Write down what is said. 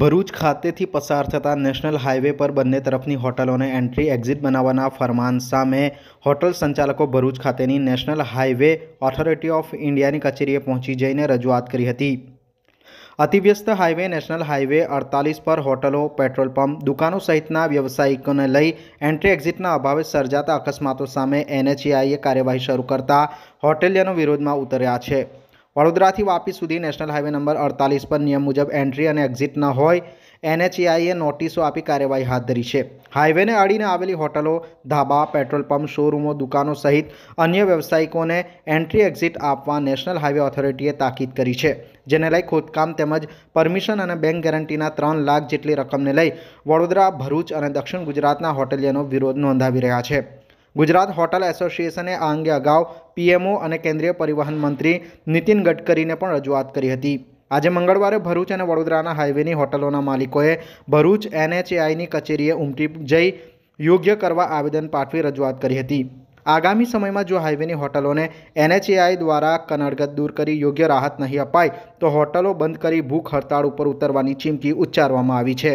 ભરૂચ ખાતેથી પસાર થતા નેશનલ હાઇવે પર બંને તરફની હોટલોને એન્ટ્રી એક્ઝિટ બનાવવાના ફરમાન સામે હોટલ સંચાલકો ભરૂચ ખાતેની નેશનલ હાઇવે ઓથોરિટી ઓફ ઇન્ડિયાની કચેરીએ પહોંચી જઈને રજૂઆત કરી હતી અતિવ્યસ્ત હાઇવે નેશનલ હાઇવે અડતાલીસ પર હોટલો પેટ્રોલ પંપ દુકાનો સહિતના વ્યવસાયિકોને લઈ એન્ટ્રી એક્ઝિટના અભાવે સર્જાતા અકસ્માતો સામે એનએચએઆઈએ કાર્યવાહી શરૂ કરતા હોટેલિયાનો વિરોધમાં ઉતર્યા છે વડોદરાથી વાપી સુધી નેશનલ હાઇવે નંબર અડતાલીસ પર નિયમ મુજબ એન્ટ્રી અને એક્ઝિટ ન હોય એનએચએઆઈએ નોટિસો આપી કાર્યવાહી હાથ ધરી છે હાઇવેને અડીને આવેલી હોટલો ધાબા પેટ્રોલ પંપ શોરૂમો દુકાનો સહિત અન્ય વ્યવસાયિકોને એન્ટ્રી એક્ઝિટ આપવા નેશનલ હાઇવે ઓથોરિટીએ તાકીદ કરી છે જેને લઈ ખોદકામ તેમજ પરમિશન અને બેંક ગેરંટીના ત્રણ લાખ જેટલી રકમને લઈ વડોદરા ભરૂચ અને દક્ષિણ ગુજરાતના હોટેલિયનો વિરોધ નોંધાવી રહ્યા છે ગુજરાત હોટલ એસોસિએશને આ અંગે અગાઉ પીએમઓ અને કેન્દ્રીય પરિવહન મંત્રી નીતિન ગડકરીને પણ રજૂઆત કરી હતી આજે મંગળવારે ભરૂચ અને વડોદરાના હાઇવેની હોટલોના માલિકોએ ભરૂચ એનએચએઆઈની કચેરીએ ઉમટી જઈ યોગ્ય કરવા આવેદન પાઠવી રજૂઆત કરી હતી આગામી સમયમાં જો હાઇવેની હોટલોને એનએચએઆઈ દ્વારા કનડગત દૂર કરી યોગ્ય રાહત નહીં અપાય તો હોટલો બંધ કરી ભૂખ હડતાળ ઉપર ઉતરવાની ચીમકી ઉચ્ચારવામાં આવી છે